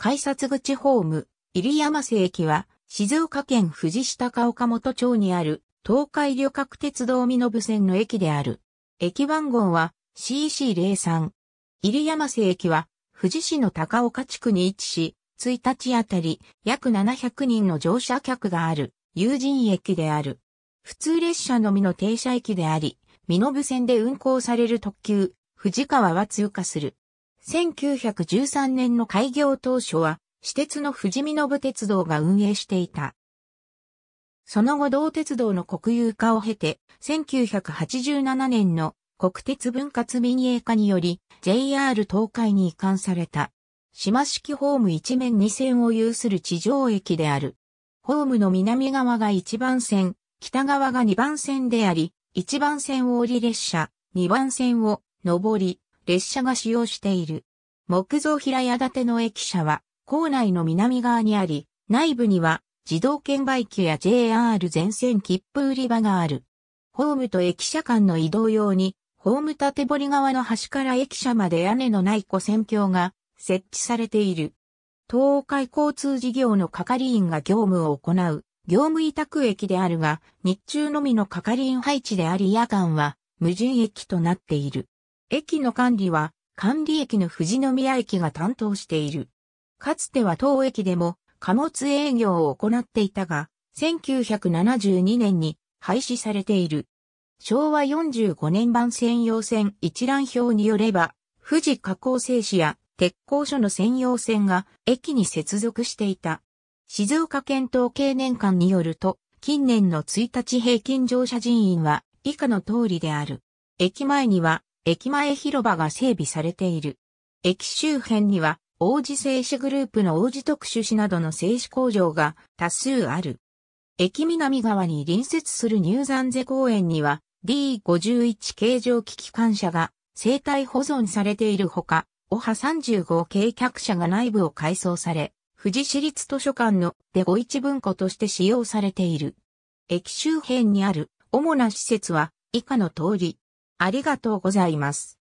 改札口ホーム、入山瀬駅は、静岡県富士下高岡本町にある、東海旅客鉄道身延線の駅である。駅番号は CC03。入山瀬駅は、富士市の高岡地区に位置し、1日あたり約700人の乗車客がある、有人駅である。普通列車のみの停車駅であり、身延線で運行される特急、富士川は通過する。1913年の開業当初は、私鉄の富士見信鉄道が運営していた。その後同鉄道の国有化を経て、1987年の国鉄分割民営化により、JR 東海に移管された。島式ホーム一面二線を有する地上駅である。ホームの南側が一番線、北側が二番線であり、一番線を降り列車、二番線を上り、列車が使用している。木造平屋建ての駅舎は、校内の南側にあり、内部には自動券売機や JR 全線切符売り場がある。ホームと駅舎間の移動用に、ホーム縦堀側の端から駅舎まで屋根のない跨線橋が設置されている。東海交通事業の係員が業務を行う、業務委託駅であるが、日中のみの係員配置であり夜間は無人駅となっている。駅の管理は、管理駅の富士宮駅が担当している。かつては当駅でも貨物営業を行っていたが、1972年に廃止されている。昭和45年版専用線一覧表によれば、富士加工製紙や鉄工所の専用線が駅に接続していた。静岡県統計年間によると、近年の1日平均乗車人員は以下の通りである。駅前には駅前広場が整備されている。駅周辺には、王子製紙グループの王子特殊紙などの製紙工場が多数ある。駅南側に隣接する入山瀬公園には D51 形状機機関車が生態保存されているほか、オハ35系客車が内部を改装され、富士市立図書館のデゴイ文庫として使用されている。駅周辺にある主な施設は以下の通り、ありがとうございます。